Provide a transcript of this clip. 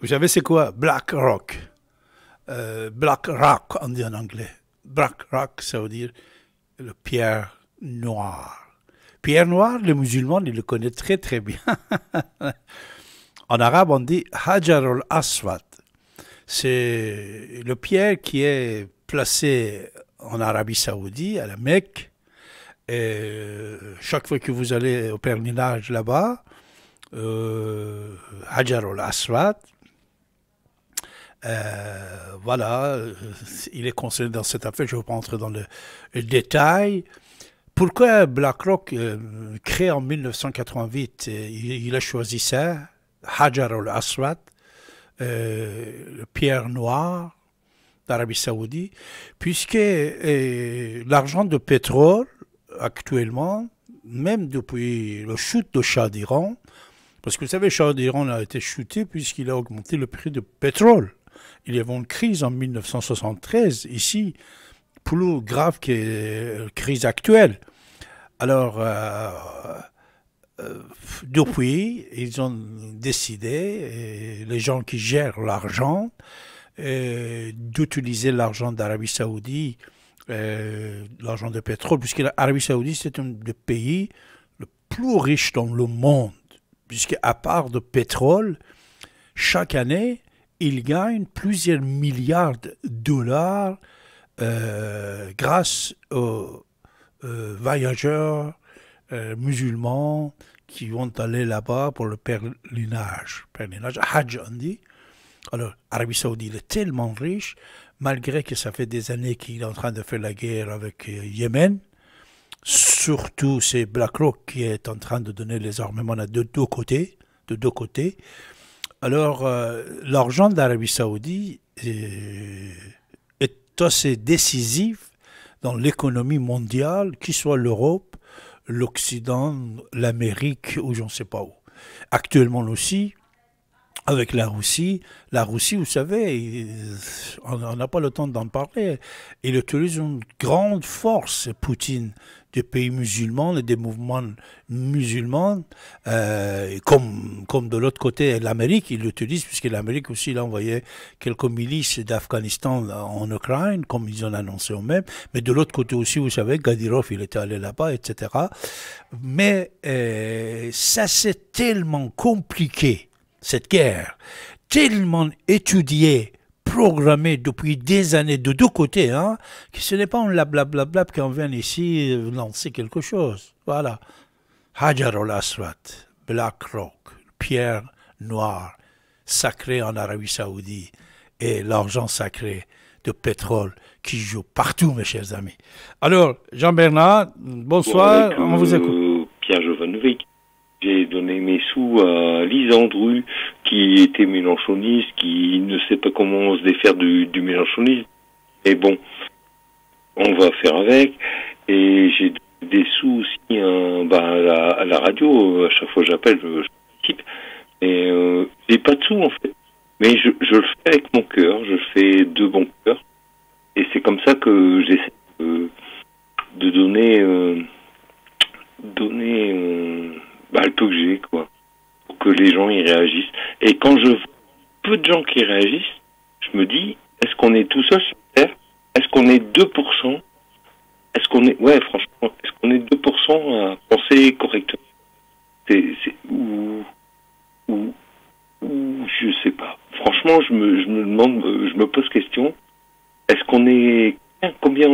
Vous savez, c'est quoi Black Rock euh, Black Rock, on dit en anglais. Black Rock, ça veut dire le pierre noire. Pierre noire, les musulmans, ils le connaissent très très bien. en arabe, on dit Hajar al-Aswad. C'est le pierre qui est placé en Arabie Saoudite, à la Mecque. Et euh, chaque fois que vous allez au pèlerinage là-bas, euh, Hajar al-Aswad. Euh, voilà, euh, il est concerné dans cette affaire, je ne vais pas entrer dans le, détail. Pourquoi BlackRock, créé en 1988, il, a choisi ça Hajar al-Aswad, pierre noire d'Arabie Saoudite, puisque l'argent de pétrole actuellement, même depuis le chute de Shah d'Iran, parce que vous savez, Charles d'Iran a été chuté puisqu'il a augmenté le prix du pétrole. Il y avait une crise en 1973 ici, plus grave que la euh, crise actuelle. Alors, euh, euh, depuis, ils ont décidé, les gens qui gèrent l'argent, d'utiliser l'argent d'Arabie saoudite, l'argent de pétrole, puisque l'Arabie saoudite, c'est un des pays le plus riche dans le monde puisqu'à part de pétrole, chaque année, il gagne plusieurs milliards de dollars euh, grâce aux euh, voyageurs euh, musulmans qui vont aller là-bas pour le pèlerinage. Pèlerinage, Hajj Alors, l'Arabie Saoudite est tellement riche, malgré que ça fait des années qu'il est en train de faire la guerre avec Yémen, surtout c'est BlackRock qui est en train de donner les armements de deux côtés. De deux côtés. Alors, euh, l'argent d'Arabie saoudite est, est, assez décisif dans l'économie mondiale, qu'il soit l'Europe, l'Occident, l'Amérique ou je ne sais pas où. Actuellement aussi, avec la Russie. La Russie, vous savez, on n'a pas le temps d'en parler. Il utilise une grande force, Poutine, des pays musulmans et des mouvements musulmans, euh, comme, comme de l'autre côté l'Amérique, il utilise puisque l'Amérique aussi il a envoyé quelques milices d'Afghanistan en Ukraine, comme ils ont annoncé eux-mêmes. Mais de l'autre côté aussi, vous savez, Gadirov, il était allé là-bas, etc. Mais euh, ça, c'est tellement compliqué cette guerre, tellement étudiée, programmée depuis des années de deux côtés, hein, que ce n'est pas en blablabla qu'on vient ici lancer quelque chose. Voilà. Hajar al-Aswad, Black Rock, pierre noire, sacrée en Arabie Saoudite, et l'argent sacré de pétrole qui joue partout, mes chers amis. Alors, Jean-Bernard, bonsoir, on vous écoute. Euh, pierre Jovanovic, j'ai donné mes sous à Lise qui était mélanchoniste, qui ne sait pas comment se défaire du, mélanchonisme. Mais bon, on va faire avec. Et j'ai des sous aussi hein, bah, à, la, radio. À chaque fois que j'appelle, je, participe. Mais euh, j'ai pas de sous, en fait. Mais je, le fais avec mon cœur. Je le fais de bon cœur. Et c'est comme ça que j'essaie de, donner... Euh, donner... Euh, bah, le peu que j'ai, quoi, pour que les gens y réagissent. Et quand je vois peu de gens qui réagissent, je me dis, est-ce qu'on est tout seul sur Terre Est-ce qu'on est 2% Est-ce qu'on est, ouais, franchement, est-ce qu'on est 2% à penser correctement ou, je sais pas. Franchement, je me, je me demande, je me pose question, est-ce qu'on est, combien